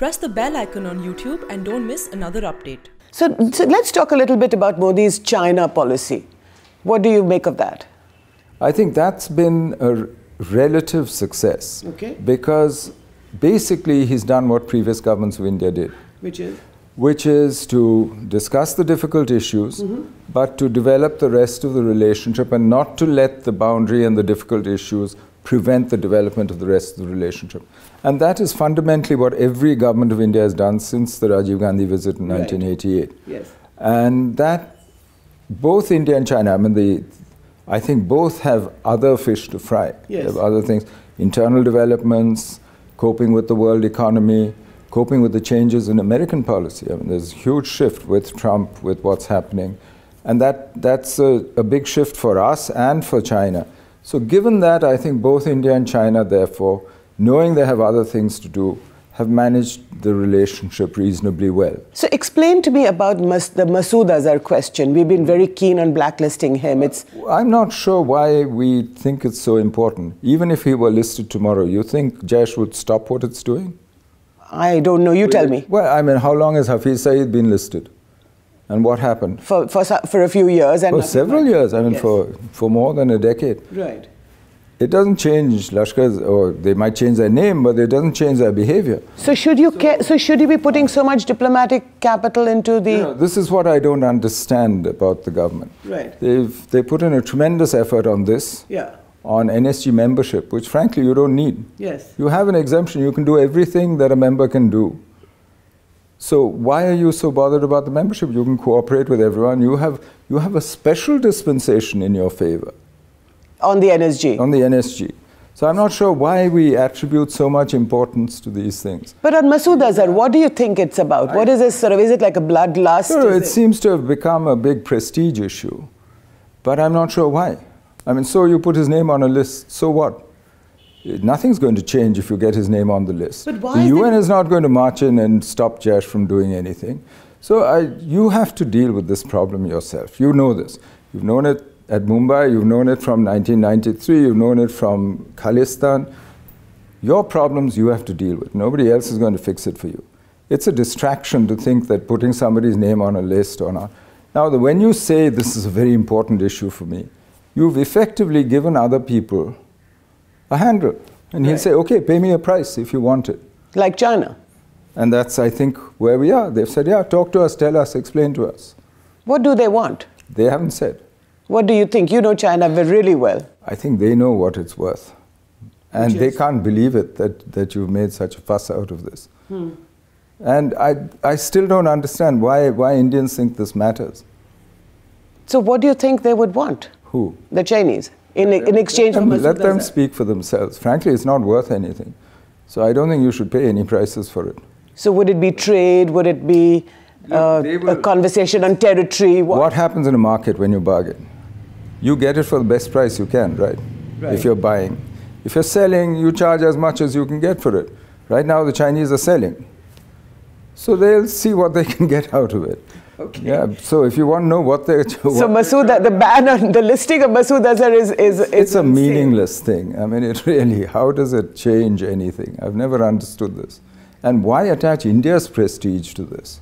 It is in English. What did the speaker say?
Press the bell icon on YouTube and don't miss another update. So, so let's talk a little bit about Modi's China policy. What do you make of that? I think that's been a relative success. Okay. Because basically he's done what previous governments of India did. Which is? Which is to discuss the difficult issues, mm -hmm. but to develop the rest of the relationship and not to let the boundary and the difficult issues prevent the development of the rest of the relationship. And that is fundamentally what every government of India has done since the Rajiv Gandhi visit in right. 1988. Yes. And that both India and China, I mean, the, I think both have other fish to fry. Yes. other things, internal developments, coping with the world economy, coping with the changes in American policy. I mean, there's a huge shift with Trump, with what's happening. And that, that's a, a big shift for us and for China. So given that, I think both India and China, therefore, knowing they have other things to do, have managed the relationship reasonably well. So explain to me about Mas- the Masood Azhar question. We've been very keen on blacklisting him. It's I'm not sure why we think it's so important. Even if he were listed tomorrow, you think Jayesh would stop what it's doing? I don't know. You tell me. Well, I mean, how long has Hafiz Saeed been listed? And what happened? For, for, for a few years. and For several years, I mean, yes. for, for more than a decade. Right. It doesn't change Lashkar's, or they might change their name, but it doesn't change their behavior. So should you, so, so should you be putting so much diplomatic capital into the... You know, this is what I don't understand about the government. Right. They've, they put in a tremendous effort on this. Yeah on NSG membership, which frankly you don't need. Yes. You have an exemption, you can do everything that a member can do. So why are you so bothered about the membership? You can cooperate with everyone. You have you have a special dispensation in your favor. On the NSG. On the NSG. So I'm not sure why we attribute so much importance to these things. But on Masood Azhar, what do you think it's about? I, what is this sort of? Is it like a bloodlust? Sure, it, it seems to have become a big prestige issue, but I'm not sure why. I mean, so you put his name on a list. So what? nothing's going to change if you get his name on the list. But why the UN is not going to march in and stop Jash from doing anything. So I, you have to deal with this problem yourself. You know this. You've known it at Mumbai. You've known it from 1993. You've known it from Khalistan. Your problems you have to deal with. Nobody else is going to fix it for you. It's a distraction to think that putting somebody's name on a list or not. Now, the, when you say this is a very important issue for me, you've effectively given other people a handle. And he'll say, okay, pay me a price if you want it. Like China. And that's, I think, where we are. They've said, yeah, talk to us, tell us, explain to us. What do they want? They haven't said. What do you think? You know China really well. I think they know what it's worth. And they can't believe it that, that you've made such a fuss out of this. Hmm. And I, I still don't understand why, why Indians think this matters. So, what do you think they would want? Who? The Chinese in, in exchange for Let them speak for themselves. Frankly, it's not worth anything. So I don't think you should pay any prices for it. So would it be trade? Would it be uh, a conversation on territory? What? what? happens in a market when you bargain? You get it for the best price you can, right? right? If you're buying. If you're selling, you charge as much as you can get for it. Right now, the Chinese are selling. So they'll see what they can get out of it. Okay. Yeah, so if you want to know what they So Masuda, the ban on the listing of Masood is, is, is It's a meaningless thing. I mean, it really, how does it change anything? I've never understood this. And why attach India's prestige to this?